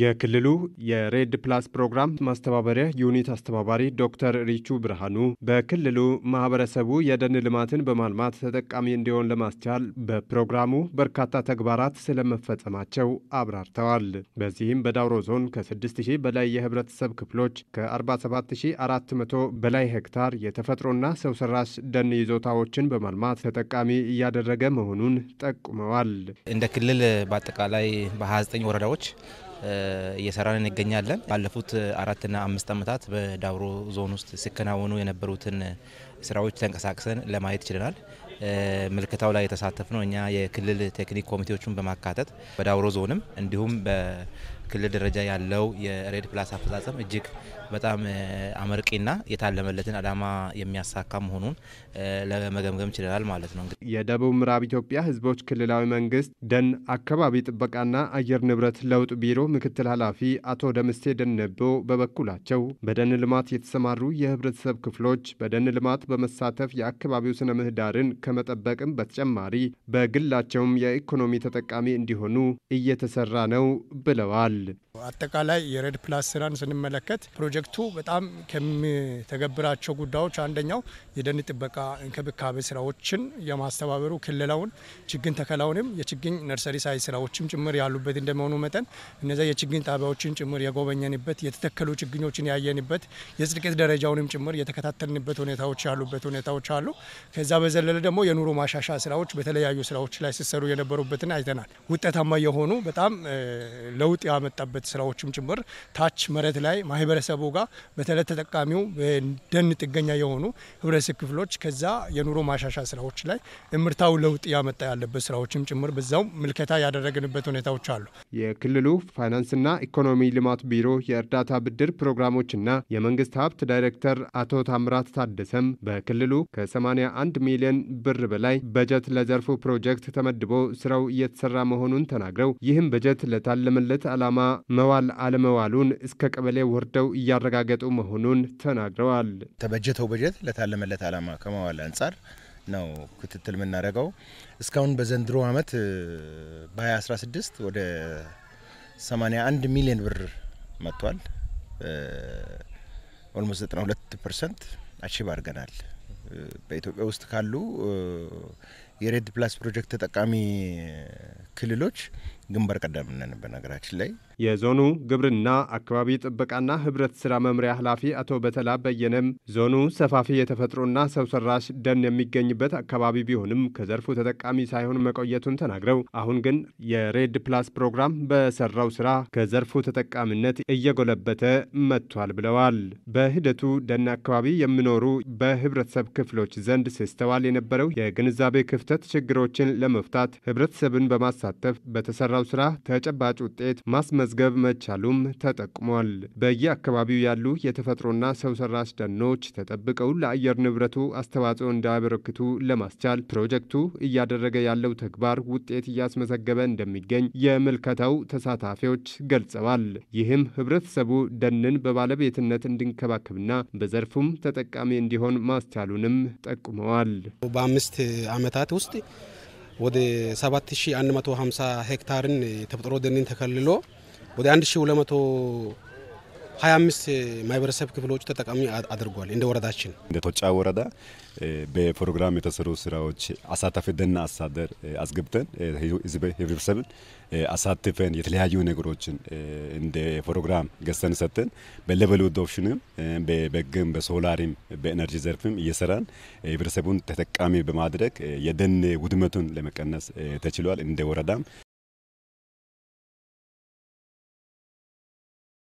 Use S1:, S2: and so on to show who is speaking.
S1: የክልሉ የሬድ ፕላስ ፕሮግራም ማስተባበሪያ ዩኒት አስተባባሪ ዶክተር ሪቹ ብርሃኑ በክልሉ ማህበረሰቡ የደን ልማትን በማልማት ተጠቃሚ እንዲሆን ለማስቻል በፕሮግራሙ በርካታ ተግባራት ስለመፈጸማቸው አብራርተዋል። በዚህም በዳውሮ ዞን ከ6000 በላይ የህብረተሰብ ክፍሎች ከ47400 በላይ ሄክታር የተፈጥሮና ሰው ሰራሽ ደን ይዞታዎችን በማልማት ተጠቃሚ እያደረገ መሆኑን ጠቁመዋል። እንደ ክልል በአጠቃላይ በ29 ወረዳዎች
S2: እየሰራን እንገኛለን። ባለፉት አራትና አምስት ዓመታት በዳውሮ ዞን ውስጥ ሲከናወኑ የነበሩትን ስራዎች ተንቀሳቅሰን ለማየት ችለናል። ምልክታው ላይ የተሳተፍ ነው። እኛ የክልል ቴክኒክ ኮሚቴዎቹን በማካተት በዳውሮ ዞንም እንዲሁም በክልል ደረጃ ያለው የሬድ ፕላስ አፈጻጸም እጅግ በጣም አመርቂና የታለመለትን ዓላማ የሚያሳካ መሆኑን ለመገምገም ችለናል ማለት ነው። እንግዲህ
S1: የደቡብ ምዕራብ ኢትዮጵያ ሕዝቦች ክልላዊ መንግስት ደን፣ አካባቢ ጥበቃና አየር ንብረት ለውጥ ቢሮ ምክትል ኃላፊ አቶ ደምስቴ ደንቦ በበኩላቸው በደን ልማት የተሰማሩ የህብረተሰብ ክፍሎች በደን ልማት በመሳተፍ የአካባቢው ስነ ምህዳርን ከመጠበቅም በተጨማሪ በግላቸውም የኢኮኖሚ ተጠቃሚ እንዲሆኑ እየተሰራ ነው ብለዋል።
S3: አጠቃላይ የሬድ ፕላስ ስራን ስንመለከት ፕሮጀክቱ በጣም ከሚተገብራቸው ጉዳዮች አንደኛው የደን ጥበቃ እንክብካቤ ስራዎችን የማስተባበሩ ክልላውን ችግኝ ተከላውንም የችግኝ ነርሰሪ ሳይ ስራዎችም ጭምር ያሉበት እንደመሆኑ መጠን እነዚያ የችግኝ ጣቢያዎችን ጭምር የጎበኘንበት የተተከሉ ችግኞችን ያየንበት የጽድቀት ደረጃውንም ጭምር የተከታተልንበት ሁኔታዎች ያሉበት ሁኔታዎች አሉ። ከዛ በዘለለ ደግሞ የኑሮ ማሻሻ ስራዎች በተለያዩ ስራዎች ላይ ሲሰሩ የነበሩበትን አይተናል። ውጤታማ የሆኑ በጣም ለውጥ ያመጣበት ስራዎችም ጭምር ታች መሬት ላይ ማህበረሰቡ ጋር በተለይ ተጠቃሚው ደን ጥገኛ የሆኑ ህብረተሰብ ክፍሎች ከዛ የኑሮ ማሻሻ ስራዎች ላይ እምርታው ለውጥ ያመጣ ያለበት ስራዎችም ጭምር በዛው ምልከታ ያደረግንበት ሁኔታዎች አሉ።
S1: የክልሉ ፋይናንስና ኢኮኖሚ ልማት ቢሮ የእርዳታ ብድር ፕሮግራሞችና የመንግስት ሀብት ዳይሬክተር አቶ ታምራት ታደሰም በክልሉ ከ81 ሚሊዮን ብር በላይ በጀት ለዘርፉ ፕሮጀክት ተመድቦ ስራው እየተሰራ መሆኑን ተናግረው ይህም በጀት ለታለመለት ዓላማ መዋል አለመዋሉን እስከ ቀበሌ ወርደው እያረጋገጡ መሆኑን ተናግረዋል።
S4: ተበጀተው በጀት ለታለመለት ዓላማ ከመዋል አንጻር ነው ክትትል የምናደርገው። እስካሁን በዘንድሮ ዓመት በ2016 ወደ 81 ሚሊዮን ብር መጥቷል። ኦልሞስት 92 ፐርሰንት አቺቭ አድርገናል። በኢትዮጵያ ውስጥ ካሉ የሬድ ፕላስ ፕሮጀክት ተጠቃሚ ክልሎች ግንባር ቀደም ነን። በነገራችን ላይ
S1: የዞኑ ግብርና አካባቢ ጥበቃና ህብረት ስራ መምሪያ ኃላፊ አቶ በተላ በየነም ዞኑ ሰፋፊ የተፈጥሮና ሰው ሰራሽ ደን የሚገኝበት አካባቢ ቢሆንም ከዘርፉ ተጠቃሚ ሳይሆን መቆየቱን ተናግረው አሁን ግን የሬድ ፕላስ ፕሮግራም በሰራው ስራ ከዘርፉ ተጠቃሚነት እየጎለበተ መጥቷል ብለዋል። በሂደቱ ደን አካባቢ የሚኖሩ በህብረተሰብ ክፍሎች ዘንድ ሲስተዋል የነበረው የግንዛቤ ክፍተት ችግሮችን ለመፍታት ህብረተሰብን በማሳ በማሳተፍ በተሰራው ስራ ተጨባጭ ውጤት ማስመዝገብ መቻሉም ተጠቁሟል። በየአካባቢው ያሉ የተፈጥሮና ሰው ሰራሽ ደኖች ተጠብቀው ለአየር ንብረቱ አስተዋጽኦ እንዳያበረክቱ ለማስቻል ፕሮጀክቱ እያደረገ ያለው ተግባር ውጤት እያስመዘገበ እንደሚገኝ የምልከታው ተሳታፊዎች ገልጸዋል። ይህም ህብረተሰቡ ደንን በባለቤትነት እንዲንከባከብና በዘርፉም ተጠቃሚ እንዲሆን ማስቻሉንም ጠቁመዋል። በአምስት ዓመታት ውስጥ ወደ 7150 ሄክታርን ተፈጥሮ ደንን ተከልሎ ወደ 1200 25 ማህበረሰብ ክፍሎች ተጠቃሚ አድርጓል። እንደ ወረዳችን
S3: እንደ ቶጫ ወረዳ በፕሮግራም የተሰሩ ስራዎች አሳታፊ ደን አስተዳደር አስገብተን ህብረተሰብን አሳትፈን የተለያዩ ነገሮችን እንደ ፕሮግራም ገዝተን ሰጥተን በሌቨል ኦፕሽንም በበግም በሶላሪም በኤነርጂ ዘርፍም እየሰራን ህብረተሰቡን ተጠቃሚ በማድረግ የደን ውድመቱን ለመቀነስ ተችሏል። እንደ ወረዳም